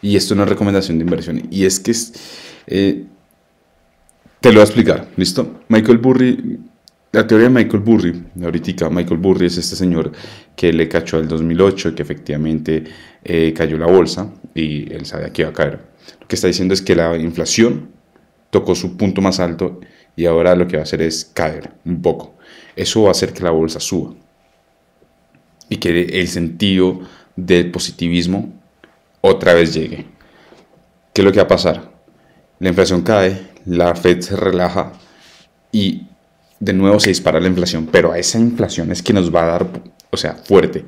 Y esto es una recomendación de inversión. Y es que eh, te lo voy a explicar, ¿listo? Michael Burry, la teoría de Michael Burry, ahorita Michael Burry es este señor que le cachó el 2008, que efectivamente eh, cayó la bolsa y él sabía que iba a caer. Lo que está diciendo es que la inflación tocó su punto más alto y ahora lo que va a hacer es caer un poco. Eso va a hacer que la bolsa suba y que el sentido del positivismo otra vez llegue. ¿Qué es lo que va a pasar? La inflación cae, la Fed se relaja y de nuevo se dispara la inflación, pero a esa inflación es que nos va a dar, o sea, fuerte.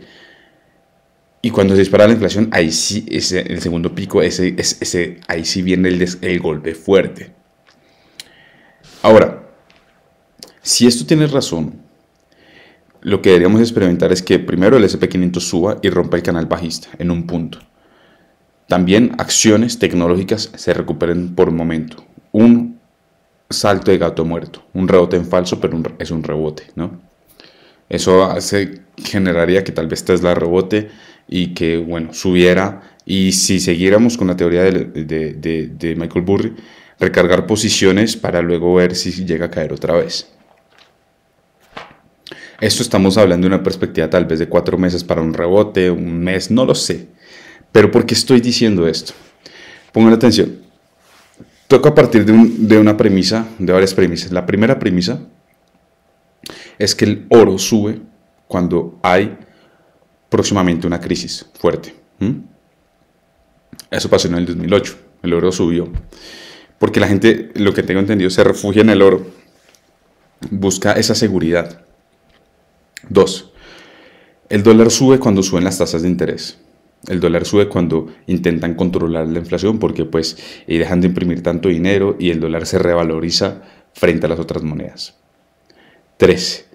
Y cuando se dispara la inflación, ahí sí, es el segundo pico, ese, ese, ahí sí viene el, el golpe fuerte. Ahora, si esto tiene razón, lo que deberíamos experimentar es que primero el SP500 suba y rompa el canal bajista en un punto. También acciones tecnológicas se recuperen por momento. Un salto de gato muerto, un rebote en falso, pero es un rebote, ¿no? Eso generaría que tal vez Tesla rebote y que, bueno, subiera. Y si seguiéramos con la teoría de Michael Burry, recargar posiciones para luego ver si llega a caer otra vez. Esto estamos hablando de una perspectiva tal vez de cuatro meses para un rebote, un mes, no lo sé. Pero ¿por qué estoy diciendo esto? Pongan atención. Toca a partir de, una premisa, de varias premisas. La primera premisa es que el oro sube cuando hay próximamente una crisis fuerte. Eso pasó en el 2008. El oro subió. Porque la gente, lo que tengo entendido, se refugia en el oro. Busca esa seguridad. Dos, el dólar sube cuando suben las tasas de interés el dólar sube cuando intentan controlar la inflación porque pues eh, dejan de imprimir tanto dinero y el dólar se revaloriza frente a las otras monedas. 3.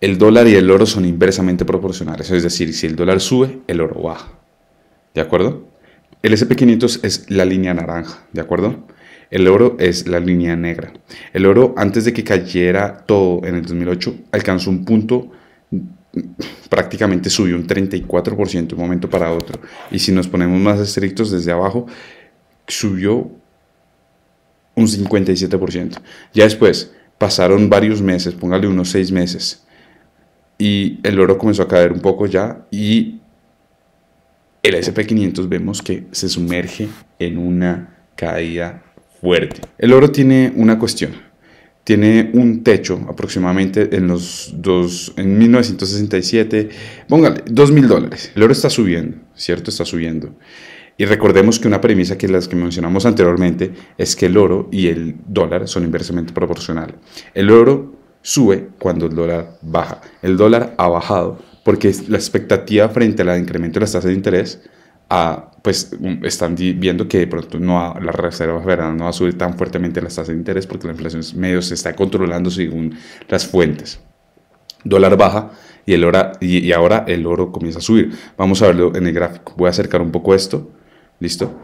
El dólar y el oro son inversamente proporcionales, es decir, si el dólar sube, el oro baja. ¿De acuerdo? El SP500 es la línea naranja, ¿de acuerdo? El oro es la línea negra. El oro, antes de que cayera todo en el 2008, alcanzó un punto prácticamente subió un 34% de un momento para otro. Y si nos ponemos más estrictos desde abajo, subió un 57%. Ya después pasaron varios meses, póngale unos 6 meses, y el oro comenzó a caer un poco ya y el SP500 vemos que se sumerge en una caída fuerte. El oro tiene una cuestión, tiene un techo aproximadamente en los dos, en 1967, póngale, 2 mil dólares. El oro está subiendo, ¿cierto? Está subiendo. Y recordemos que una premisa que las que mencionamos anteriormente es que el oro y el dólar son inversamente proporcionales. El oro sube cuando el dólar baja. El dólar ha bajado porque la expectativa frente al incremento de las tasas de interés pues están viendo que de pronto no la reserva no va a subir tan fuertemente las tasas de interés porque la inflación medio se está controlando según las fuentes. Dólar baja y, el y, ahora el oro comienza a subir. Vamos a verlo en el gráfico. Voy a acercar un poco esto. ¿Listo?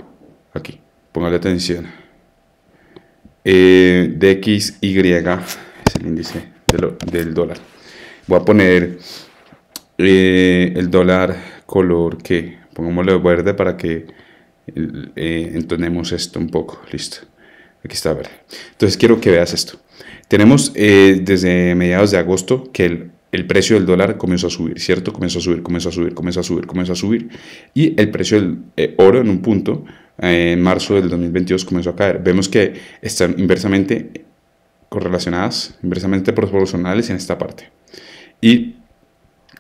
Aquí. Póngale atención. Eh, DXY es el índice del, dólar. Voy a poner eh, el dólar color que pongámoslo verde para que eh, entonemos esto un poco. Listo. Aquí está verde. Entonces quiero que veas esto. Tenemos eh, desde mediados de agosto que el, precio del dólar comenzó a subir, ¿cierto? Comenzó a subir, comenzó a subir, comenzó a subir, comenzó a subir. Y el precio del eh, oro en un punto, eh, en marzo del 2022, comenzó a caer. Vemos que están inversamente correlacionadas, inversamente proporcionales en esta parte. Y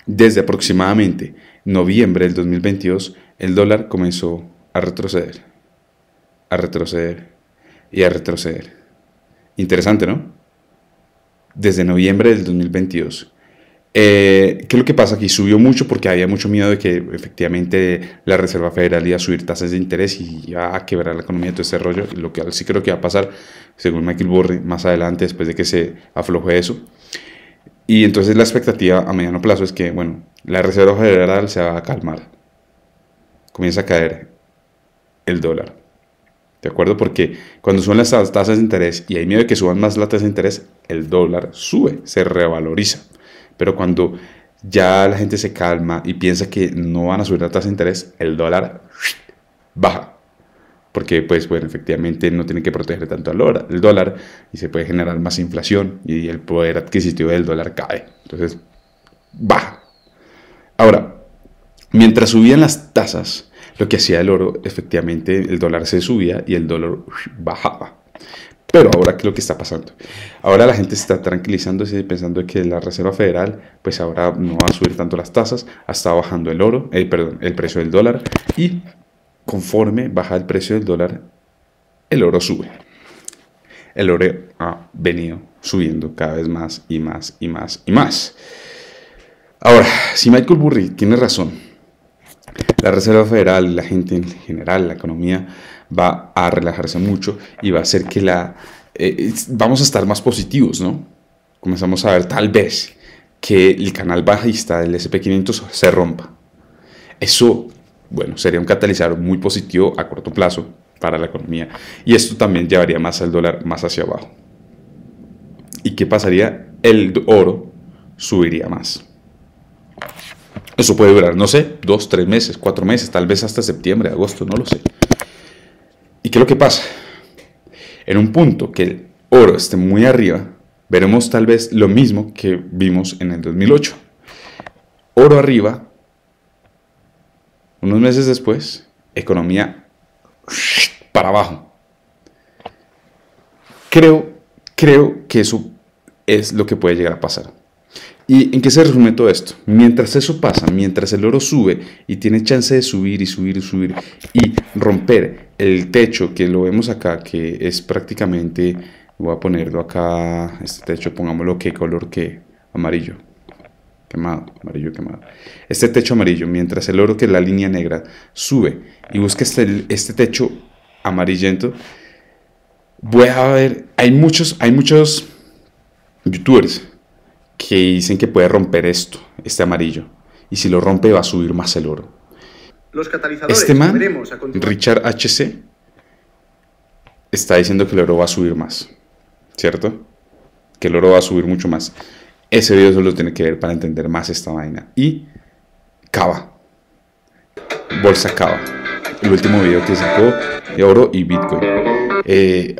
desde aproximadamente noviembre del 2022, el dólar comenzó a retroceder, a retroceder y a retroceder. Interesante, ¿no? Desde noviembre del 2022. Eh, ¿Qué es lo que pasa? aquí? subió mucho porque había mucho miedo de que efectivamente la Reserva Federal iba a subir tasas de interés y iba a quebrar la economía de todo ese rollo. Lo que sí creo que va a pasar, según Michael Burry, más adelante, después de que se afloje eso. Y entonces la expectativa a mediano plazo es que, bueno, la Reserva Federal se va a calmar. Comienza a caer el dólar. ¿De acuerdo? Porque cuando suben las tasas de interés y hay miedo de que suban más las tasas de interés, el dólar sube, se revaloriza. Pero cuando ya la gente se calma y piensa que no van a subir las tasas de interés, el dólar baja porque pues efectivamente no tiene que proteger tanto al dólar y se puede generar más inflación y el poder adquisitivo del dólar cae. Entonces, baja. Ahora, mientras subían las tasas, lo que hacía el oro, efectivamente el dólar se subía y el dólar bajaba. Pero ahora, ¿qué es lo que está pasando? Ahora la gente está tranquilizando y pensando que la Reserva Federal, pues ahora no va a subir tanto las tasas, estado bajando el oro, eh, perdón, el precio del dólar y conforme baja el precio del dólar, el oro sube. El oro ha venido subiendo cada vez más y más y más y más. Ahora, si Michael Burry tiene razón, la Reserva Federal, la gente en general, la economía, va a relajarse mucho y va a hacer que la... Eh, vamos a estar más positivos, ¿no? Comenzamos a ver tal vez que el canal bajista del SP500 se rompa. Eso bueno, sería un catalizador muy positivo a corto plazo para la economía. Y esto también llevaría más al dólar más hacia abajo. ¿Y qué pasaría? El oro subiría más. Eso puede durar, no sé, dos, tres meses, cuatro meses, tal vez hasta septiembre, agosto, no lo sé. ¿Y qué es lo que pasa? En un punto que el oro esté muy arriba, veremos tal vez lo mismo que vimos en el 2008. Oro arriba, unos meses después, economía para abajo. Creo, creo que eso es lo que puede llegar a pasar. ¿Y en qué se resume todo esto? Mientras eso pasa, mientras el oro sube y tiene chance de subir y subir y subir y romper el techo que lo vemos acá, que es prácticamente, voy a ponerlo acá, este techo, pongámoslo qué color, qué amarillo, quemado, amarillo quemado. Este techo amarillo, mientras el oro que es la línea negra sube y busca este, este, techo amarillento, voy a ver, hay muchos, hay muchos youtubers que dicen que puede romper esto, este amarillo, y si lo rompe va a subir más el oro. este man, Richard HC, está diciendo que el oro va a subir más, ¿cierto? Que el oro va a subir mucho más. Ese video solo tiene que ver para entender más esta vaina. Y Cava. Bolsa Cava. El último video que sacó de oro y Bitcoin. Eh,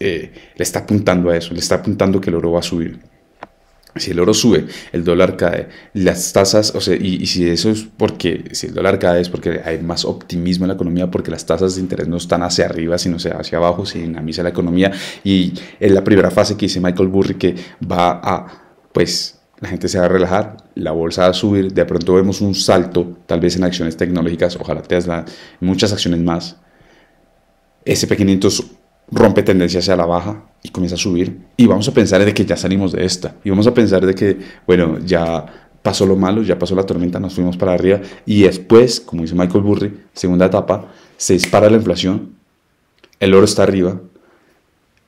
eh, le está apuntando a eso, le está apuntando que el oro va a subir. Si el oro sube, el dólar cae, las tasas, o sea, y, si eso es porque, si el dólar cae es porque hay más optimismo en la economía, porque las tasas de interés no están hacia arriba, sino hacia abajo, se dinamiza la economía. Y es la primera fase que dice Michael Burry que va a pues la gente se va a relajar, la bolsa va a subir, de pronto vemos un salto, tal vez en acciones tecnológicas, ojalá Tesla, muchas acciones más. Ese 500 rompe tendencia hacia la baja y comienza a subir y vamos a pensar de que ya salimos de esta y vamos a pensar de que, bueno, ya pasó lo malo, ya pasó la tormenta, nos fuimos para arriba y después, como dice Michael Burry, segunda etapa, se dispara la inflación, el oro está arriba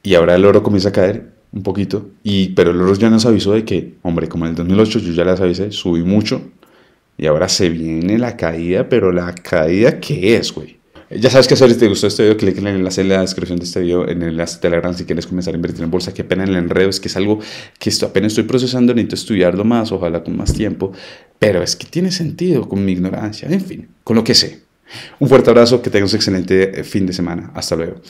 y ahora el oro comienza a caer un poquito, y, pero oro ya nos avisó de que, hombre, como en el 2008 yo ya les avisé, subí mucho, y ahora se viene la caída, pero la caída que es, güey. Ya sabes qué hacer, si te gustó este video, clic en el enlace en la descripción de este video, en el enlace Telegram si quieres comenzar a invertir en bolsa, Qué pena el enredo, es que es algo que esto apenas estoy procesando, necesito estudiarlo más, ojalá con más tiempo, pero es que tiene sentido con mi ignorancia, en fin, con lo que sé. Un fuerte abrazo, que tengas un excelente eh, fin de semana, hasta luego.